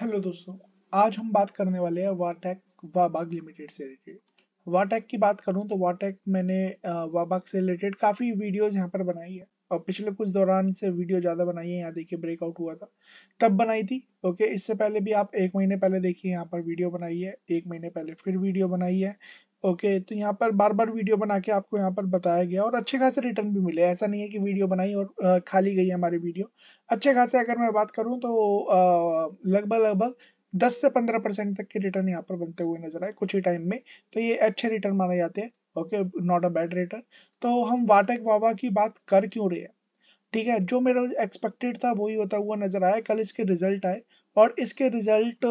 hello दोस्तों आज हम बात करने वाले हैं वाटेक वाबाग लिमिटेड से रिलेटेड वाटेक की बात करूं तो वाटेक मैंने वाबाग से रिलेटेड काफ़ी वीडियोस यहां पर बनाई है और पिछले कुछ दौरान से वीडियो ज़्यादा बनाई है यहाँ देखिए ब्रेकआउट हुआ था तब बनाई थी ओके इससे पहले भी आप एक महीने पहले देखिए यहाँ पर वीडियो बनाई है एक महीने पहले फिर वीडियो बनाई है ओके तो यहाँ पर बार बार वीडियो बना के आपको यहाँ पर बताया गया और अच्छे खासे रिटर्न भी मिले ऐसा नहीं है कि वीडियो बनाई और खाली गई हमारी वीडियो अच्छे खासे अगर मैं बात करूँ तो लगभग लगभग 10 से 15 परसेंट तक के रिटर्न यहाँ पर बनते हुए नजर आए कुछ ही टाइम में तो ये अच्छे रिटर्न माने जाते हैं okay not a bad return तो हम वाटक वावा की बात कर क्यों रहे हैं ठीक है जो मेरा एक्सपेक्टेड था वही होता हुआ नजर आया कल इसके रिजल्ट आए और इसके रिजल्ट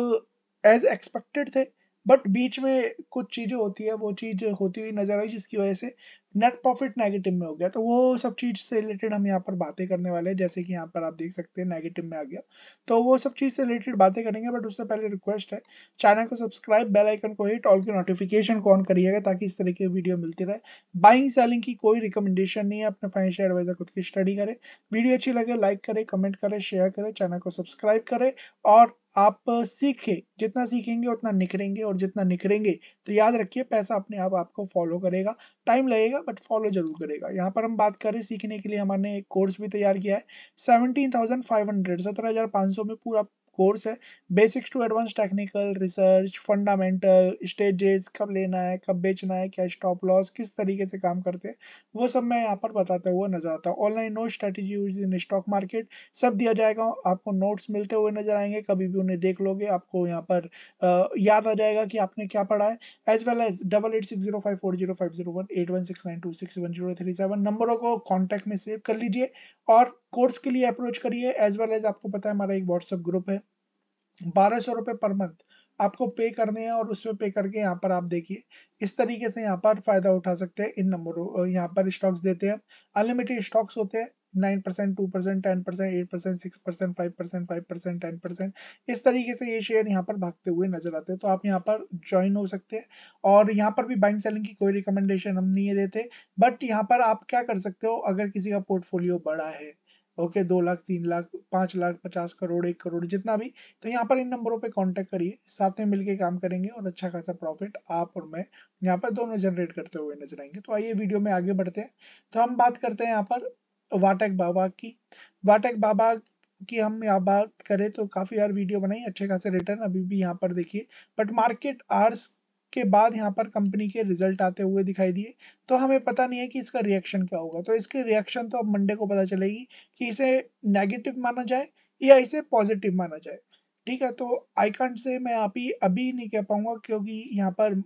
एज एक्सपेक्टेड थे बट बीच में कुछ चीज़ें होती है वो चीज़ होती हुई नज़र आई जिसकी वजह से नेट प्रॉफिट नेगेटिव में हो गया तो वो सब चीज से रिलेटेड हम यहाँ पर बातें करने वाले हैं जैसे कि यहाँ पर आप देख सकते हैं नेगेटिव में आ गया तो वो सब चीज से रिलेटेड बातें करेंगे बट उससे पहले रिक्वेस्ट है चैनल को सब्सक्राइब बेल आइकन को हिट ऑल की नोटिफिकेशन को ऑन करिएगा ताकि इस तरह की वीडियो मिलती रहे बाइंग सेलिंग की कोई रिकमेंडेशन नहीं है अपने फाइनेंशियल एडवाइजर खुद की स्टडी करें वीडियो अच्छी लगे लाइक करे कमेंट करें शेयर करें चैनल को सब्सक्राइब करें और आप सीखे जितना सीखेंगे उतना निखरेंगे और जितना निखरेंगे तो याद रखिए पैसा अपने आप आपको फॉलो करेगा टाइम लगेगा बट फॉलो जरूर करेगा यहाँ पर हम बात करें सीखने के लिए हमारे एक कोर्स भी तैयार किया है सेवनटीन थाउजेंड फाइव हंड्रेड सत्रह हजार पाँच सौ में पूरा कोर्स है basics to advance technical research fundamental stages कब लेना है कब बेचना है क्या स्टॉप लॉस किस तरीके से काम करते हैं वो सब मैं यहाँ पर बताता हुआ नजर आता हूँ online note strategy use in stock market सब दिया जाएगा आपको नोट्स मिलते हुए नजर आएंगे कभी भी उन्हें देख लोगे आपको यहाँ पर आ, याद आ जाएगा कि आपने क्या पढ़ा है as well as double eight six zero five four zero five zero one eight one six nine two six one zero three seven नंबरों को कॉन्टैक्ट में सेव कर लीजिए और कोर्स के लिए अप्रोच करिए एज वेल एज आपको पता है हमारा एक व्हाट्सएप ग्रुप है बारह सौ रुपए पर मंथ आपको पे करने हैं और उसमें पे करके यहाँ पर आप देखिए इस तरीके से यहाँ पर फायदा उठा सकते हैं इन नंबरों यहाँ पर स्टॉक्स देते हैं अनलिमिटेड स्टॉक्स होते हैं nine percent two percent ten percent eight percent six percent five percent five percent ten percent इस तरीके से ये शेयर यहाँ पर भागते हुए नजर आते हैं तो आप यहाँ पर ज्वाइन हो सकते हैं और यहाँ पर भी बाइंग सेलिंग की कोई रिकमेंडेशन हम नहीं देते बट यहाँ पर आप क्या कर सकते हो अगर किसी का पोर्टफोलियो बड़ा है ओके दो लाख तीन लाख पांच लाख पचास करोड़ एक करोड़ जितना भी तो यहाँ पर इन नंबरों पे कांटेक्ट करिए साथ में मिलके काम करेंगे और अच्छा खासा प्रॉफिट आप और मैं यहाँ पर दोनों जनरेट करते हुए नजर आएंगे तो आइए वीडियो में आगे बढ़ते हैं तो हम बात करते हैं यहाँ पर वाटक बाबा की वाटक बाबा की हम यहाँ बात करें तो काफी यार वीडियो बनाई अच्छे खासे रिटर्न अभी भी यहाँ पर देखिए बट मार्केट आर्स के बाद यहाँ पर कंपनी के रिजल्ट आते हुए दिखाई दिए तो हमें पता नहीं है कि इसका रिएक्शन क्या होगा तो इसकी रिएक्शन तो अब मंडे को पता चलेगी कि इसे नेगेटिव माना जाए या इसे पॉजिटिव माना जाए ठीक है तो आई से मैं आप ही अभी नहीं कह पाऊंगा क्योंकि यहाँ पर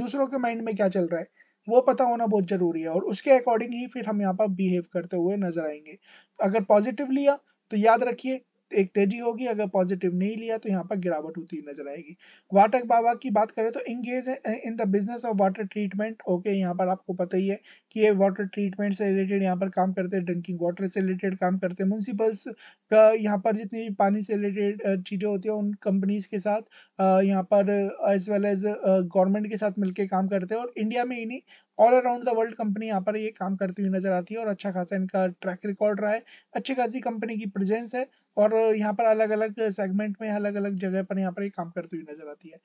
दूसरों के माइंड में क्या चल रहा है वो पता होना बहुत जरूरी है और उसके अकॉर्डिंग ही फिर हम यहाँ पर बिहेव करते हुए नजर आएंगे अगर पॉजिटिव लिया तो याद रखिए एक तेजी होगी अगर पॉजिटिव नहीं लिया तो यहाँ पर गिरावट होती नजर आएगी वाटर बाबा की बात करें तो engage in the business of water treatment okay यहाँ पर आपको पता ही है कि ये वाटर ट्रीटमेंट से रिलेटेड यहाँ पर काम करते हैं ड्रिंकिंग वाटर से रिलेटेड काम करते हैं म्यूनसिपल्स का यहाँ पर जितनी भी पानी से रिलेटेड चीज़ें होती है उन कंपनीज के साथ यहाँ पर एज वेल एज गवर्नमेंट के साथ मिलकर काम करते हैं और इंडिया में ही नहीं all around the world company यहाँ पर ये काम करती हुई नजर आती है और अच्छा खासा इनका ट्रैक रिकॉर्ड रहा है अच्छी खासी कंपनी की प्रेजेंस है और यहाँ पर अलग अलग सेगमेंट में अलग अलग जगह पर यहाँ पर ये काम करती हुई नजर आती है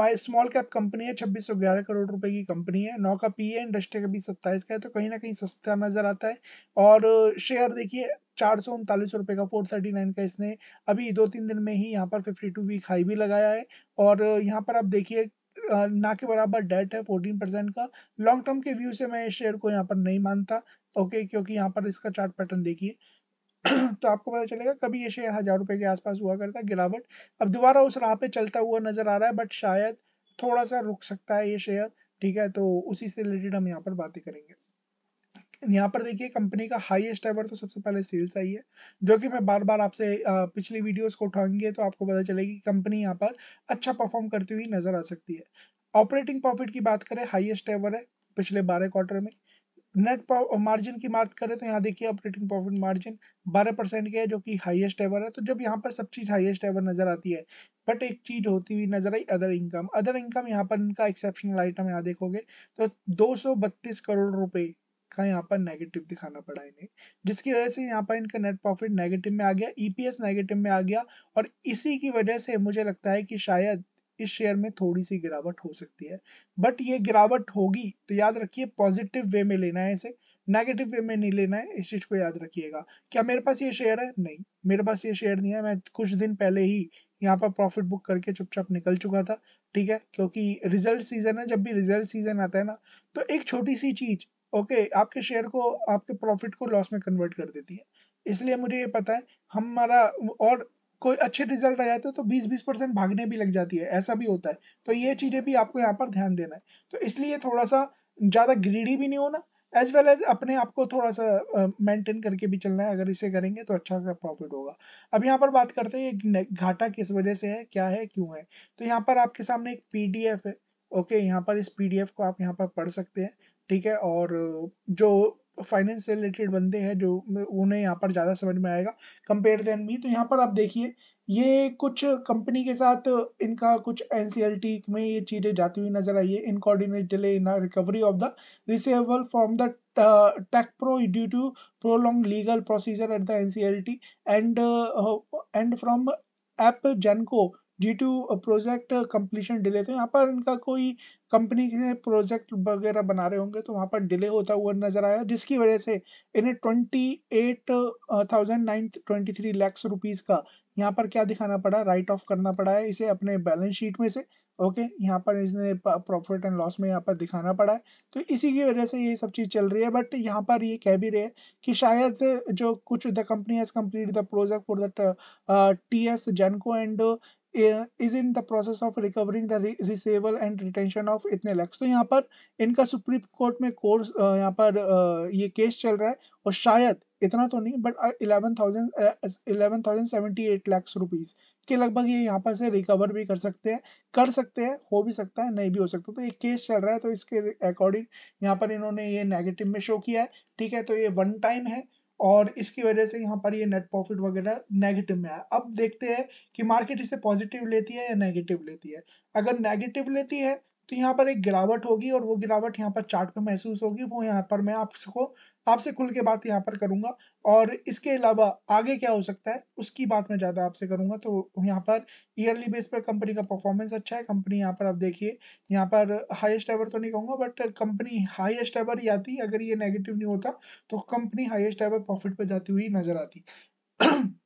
माई स्मॉल कैप कंपनी है छब्बीस सौ ग्यारह करोड़ रुपए की कंपनी है नौ का पी है इंडस्ट्री का भी सत्ताईस का है तो कहीं ना कहीं सस्ता नजर आता है और शेयर देखिए चार सौ उनतालीस रुपए का फोर थर्टी नाइन का इसने अभी दो तीन दिन में ही यहाँ पर फिफ्टी टू वीक हाई भी लगाया है और यहाँ पर आप देखिए ना के बराबर डेट है 14 परसेंट का लॉन्ग टर्म के व्यू से मैं इस शेयर को यहाँ पर नहीं मानता ओके क्योंकि यहाँ पर इसका चार्ट पैटर्न देखिए तो आपको पता चलेगा कभी ये शेयर हजार रुपए के आसपास हुआ करता गिरावट अब दोबारा उस राह पे चलता हुआ नजर आ रहा है बट शायद थोड़ा सा रुक सकता है ये शेयर ठीक है तो उसी से रिलेटेड हम यहाँ पर बातें करेंगे यहाँ पर देखिए कंपनी का हाईएस्ट एवर तो सबसे पहले सेल्स आई है जो कि मैं बार बार आपसे पिछली वीडियोस को उठाऊंगी तो आपको पता चलेगी कंपनी यहाँ पर अच्छा परफॉर्म करती हुई नजर आ सकती है ऑपरेटिंग प्रॉफिट की बात करें हाइएस्ट एवर है पिछले बारह क्वार्टर में नेट मार्जिन की बात करें तो यहाँ देखिए ऑपरेटिंग प्रॉफिट मार्जिन 12 परसेंट के है जो कि हाईएस्ट एवर है तो जब यहाँ पर सब चीज हाईएस्ट एवर नजर आती है बट एक चीज होती हुई नजर आई अदर इनकम अदर इनकम यहाँ पर इनका एक्सेप्शनल आइटम यहाँ देखोगे तो दो करोड़ रुपए का यहाँ पर नेगेटिव दिखाना पड़ा इन्हें जिसकी वजह से यहाँ पर इनका नेट प्रॉफिट नेगेटिव में आ गया ईपीएस e नेगेटिव में आ गया और इसी की वजह से मुझे लगता है कि शायद इस शेयर में थोड़ी सी गिरावट हो सकती है बट ये गिरावट होगी तो याद रखिए पॉजिटिव वे में लेना है इसे नेगेटिव वे में नहीं लेना है इस चीज को याद रखिएगा क्या मेरे पास ये शेयर है नहीं मेरे पास ये शेयर नहीं है मैं कुछ दिन पहले ही यहाँ पर प्रॉफिट बुक करके चुपचाप निकल चुका था ठीक है क्योंकि रिजल्ट सीजन है जब भी रिजल्ट सीजन आता है ना तो एक छोटी सी चीज ओके okay, आपके शेयर को आपके प्रॉफिट को लॉस में कन्वर्ट कर देती है इसलिए मुझे ये पता है हमारा और कोई अच्छे रिजल्ट आ जाते हैं तो 20-20 परसेंट भागने भी लग जाती है ऐसा भी होता है तो ये चीज़ें भी आपको यहाँ पर ध्यान देना है तो इसलिए थोड़ा सा ज़्यादा ग्रीडी भी नहीं होना एज वेल एज अपने आप को थोड़ा सा मेंटेन uh, करके भी चलना है अगर इसे करेंगे तो अच्छा प्रॉफिट होगा अब यहाँ पर बात करते हैं घाटा किस वजह से है क्या है क्यों है तो यहाँ पर आपके सामने एक पीडीएफ है ओके okay, यहाँ पर इस पीडीएफ को आप यहाँ पर पढ़ सकते हैं ठीक है और जो फाइनेंस से रिलेटेड बंदे हैं जो उन्हें यहाँ पर ज़्यादा समझ में आएगा कंपेयर देन मी तो यहाँ पर आप देखिए ये कुछ कंपनी के साथ इनका कुछ एन में ये चीज़ें जाती हुई नजर आई है inordinate delay in recovery of the receivable from the tech pro due to prolong legal procedure at the nclt and and from AP Genco due to project completion delay तो यहाँ पर इनका कोई कंपनी के प्रोजेक्ट वगैरह बना रहे होंगे तो वहाँ पर डिले होता हुआ नजर आया जिसकी वजह से इन्हें twenty eight thousand nine twenty three lakhs rupees का यहाँ पर क्या दिखाना पड़ा राइट ऑफ करना पड़ा है इसे अपने बैलेंस शीट में से ओके okay, यहाँ पर इसने प्रॉफिट एंड लॉस में यहाँ पर दिखाना पड़ा है तो इसी की वजह से ये सब चीज़ चल रही है बट यहाँ पर ये कह भी रहे हैं कि शायद जो कुछ the company has complete the project for that T S Genco and is in the process of recovering the receivable and retention of इतने लैक्स तो यहाँ पर इनका सुप्रीम कोर्ट में कोर्स यहाँ पर ये केस चल रहा है और शायद इतना तो नहीं but eleven thousand eleven thousand seventy eight lakhs rupees के लगभग ये यहाँ पर से रिकवर भी कर सकते हैं कर सकते हैं हो भी सकता है नहीं भी हो सकता तो ये केस चल रहा है तो इसके अकॉर्डिंग यहाँ पर इन्होंने ये नेगेटिव में शो किया है ठीक है तो ये वन टाइम है और इसकी वजह से यहाँ पर ये नेट प्रॉफिट वगैरह नेगेटिव में आया अब देखते हैं कि मार्केट इसे पॉजिटिव लेती है या नेगेटिव लेती है अगर नेगेटिव लेती है तो यहाँ पर एक गिरावट होगी और वो गिरावट यहाँ पर चार्ट पे महसूस होगी वो यहाँ पर मैं आपको आपसे खुल के बात यहाँ पर करूंगा और इसके अलावा आगे क्या हो सकता है उसकी बात मैं ज़्यादा आपसे करूंगा तो यहाँ पर ईयरली बेस पर कंपनी का परफॉर्मेंस अच्छा है कंपनी यहाँ पर आप देखिए यहाँ पर हाईएस्ट एवर तो नहीं कहूंगा बट कंपनी हाईएस्ट एवर ही आती अगर ये नेगेटिव नहीं होता तो कंपनी हाईएस्ट एवर प्रॉफिट पर जाती हुई नजर आती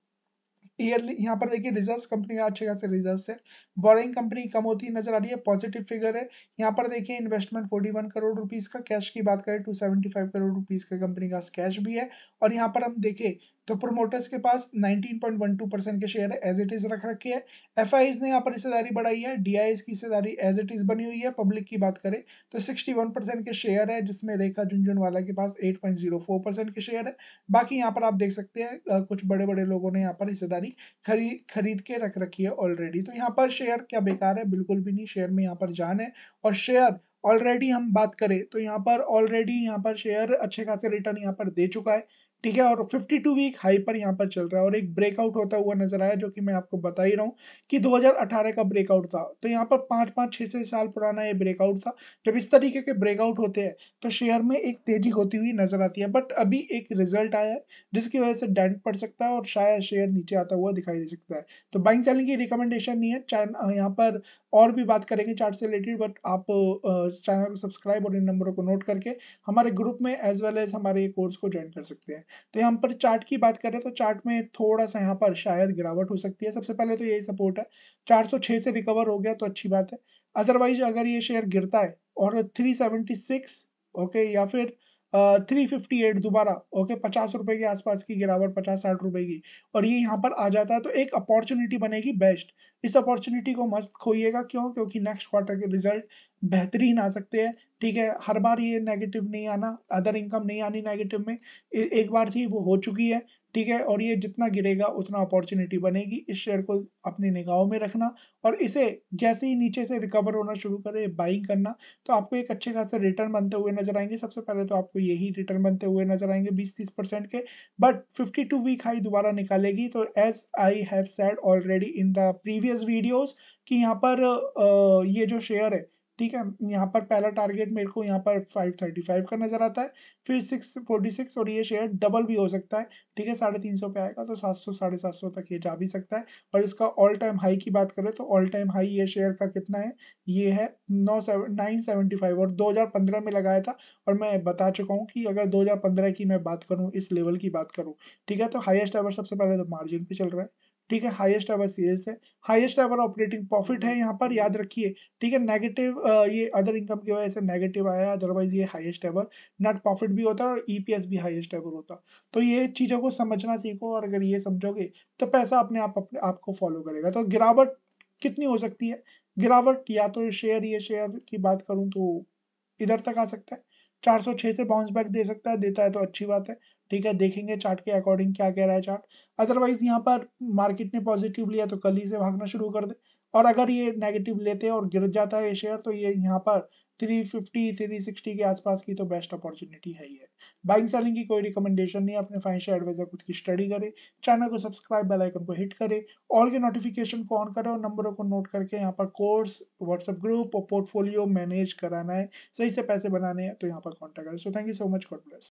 ईयरली यहाँ पर देखिए रिजर्व्स कंपनी का अच्छे खासे रिजर्व है बोरिंग कंपनी कम होती नजर आ रही है पॉजिटिव फिगर है यहाँ पर देखिए इन्वेस्टमेंट 41 करोड़ रुपीस का कैश की बात करें 275 करोड़ रुपीस का कंपनी का कैश भी है और यहाँ पर हम देखें तो प्रोमोटर्स के पास 19.12 परसेंट के शेयर है एज इट इज रख रखे है एफ ने यहाँ पर हिस्सेदारी बढ़ाई है डी की हिस्सेदारी एज इट इज बनी हुई है पब्लिक की बात करें तो 61 परसेंट के शेयर है जिसमें रेखा झुंझुनवाला के पास 8.04 परसेंट के शेयर है बाकी यहाँ पर आप देख सकते हैं कुछ बड़े बड़े लोगों ने यहाँ पर हिस्सेदारी खरीद खरीद के रख रखी है ऑलरेडी तो यहाँ पर शेयर क्या बेकार है बिल्कुल भी नहीं शेयर में यहाँ पर जान है और शेयर ऑलरेडी हम बात करें तो यहाँ पर ऑलरेडी यहाँ पर शेयर अच्छे खासे रिटर्न यहाँ पर दे चुका है ठीक है और 52 वीक हाई पर यहाँ पर चल रहा है और एक ब्रेकआउट होता हुआ नजर आया जो कि मैं आपको बता ही रहा हूँ कि 2018 का ब्रेकआउट था तो यहाँ पर पांच पांच छह छह साल पुराना ये ब्रेकआउट था जब इस तरीके के ब्रेकआउट होते हैं तो शेयर में एक तेजी होती हुई नजर आती है बट अभी एक रिजल्ट आया है जिसकी वजह से डेंट पड़ सकता है और शायद शेयर नीचे आता हुआ दिखाई दे सकता है तो बाइंग सेलिंग की रिकमेंडेशन नहीं है यहाँ पर और भी बात करेंगे चार्ट से रिलेटेड बट आप चैनल को सब्सक्राइब और इन नंबरों को नोट करके हमारे ग्रुप में एज वेल एज हमारे कोर्स को ज्वाइन कर सकते हैं तो यहाँ पर चार्ट की बात करें तो चार्ट में थोड़ा सा यहाँ पर शायद गिरावट हो सकती है सबसे पहले तो यही सपोर्ट है 406 से रिकवर हो गया तो अच्छी बात है अदरवाइज अगर ये शेयर गिरता है और 376 ओके या फिर थ्री फिफ्टी एट दोबारा ओके पचास रुपए के आसपास की गिरावट पचास साठ रुपए की और ये यहाँ पर आ जाता है तो एक अपॉर्चुनिटी बनेगी बेस्ट इस अपॉर्चुनिटी को मस्त खोइएगा क्यों क्योंकि नेक्स्ट क्वार्टर के रिजल्ट बेहतरीन आ सकते हैं ठीक है हर बार ये नेगेटिव नहीं आना अदर इनकम नहीं आनी नेगेटिव में एक बार थी वो हो चुकी है ठीक है और ये जितना गिरेगा उतना अपॉर्चुनिटी बनेगी इस शेयर को अपनी निगाहों में रखना और इसे जैसे ही नीचे से रिकवर होना शुरू करे बाइंग करना तो आपको एक अच्छे खासे रिटर्न बनते हुए नजर आएंगे सबसे पहले तो आपको यही रिटर्न बनते हुए नजर आएंगे बीस तीस परसेंट के but fifty two week high दोबारा निकालेगी तो as I have said already in the previous videos कि यहाँ पर ये जो शेयर है ठीक है यहाँ पर पहला टारगेट मेरे को यहाँ पर 535 का नजर आता है फिर 646 और ये शेयर डबल भी हो सकता है ठीक है साढ़े तीन सौ पे आएगा तो सात सौ साढ़े सात सौ तक ये जा भी सकता है और इसका ऑल टाइम हाई की बात करें तो ऑल टाइम हाई ये शेयर का कितना है ये है नौ सेवन नाइन सेवेंटी फाइव और दो हजार पंद्रह में लगाया था और मैं बता चुका हूँ कि अगर दो हजार पंद्रह की मैं बात करूँ इस लेवल की बात करूँ ठीक है तो हाइस्ट एवर सबसे पहले तो मार्जिन पे चल रहा है ठीक है हाईएस्ट एवर सेल्स है हाईएस्ट एवर ऑपरेटिंग प्रॉफिट है यहाँ पर याद रखिए ठीक है नेगेटिव ये अदर इनकम की वजह से नेगेटिव आया अदरवाइज ये हाईएस्ट एवर नेट प्रॉफिट भी होता है और ईपीएस e भी हाईएस्ट एवर होता तो ये चीज़ों को समझना सीखो और अगर ये समझोगे तो पैसा अपने आप अपने आपको फॉलो करेगा तो गिरावट कितनी हो सकती है गिरावट या तो शेयर ये शेयर की बात करूं तो इधर तक आ सकता है 406 से बाउंस बैक दे सकता है देता है तो अच्छी बात है ठीक है देखेंगे चार्ट के अकॉर्डिंग क्या कह रहा है चार्ट अदरवाइज यहाँ पर मार्केट ने पॉजिटिव लिया तो कल ही से भागना शुरू कर दे और अगर ये नेगेटिव लेते और गिर जाता है शेयर तो ये यहाँ पर 350, 360 के आसपास की तो बेस्ट अपॉर्चुनिटी है ये बाइंग सेलिंग की कोई रिकमेंडेशन नहीं अपने फाइनेंशियल एडवाइजर खुद की स्टडी करें चैनल को सब्सक्राइब बेल आइकन को हिट करें ऑल के नोटिफिकेशन को ऑन करें और नंबरों को नोट करके यहाँ पर कोर्स व्हाट्सएप ग्रुप और पोर्टफोलियो मैनेज कराना है सही से पैसे बनाने हैं तो यहाँ पर कॉन्टेक्ट करें so thank you so much God bless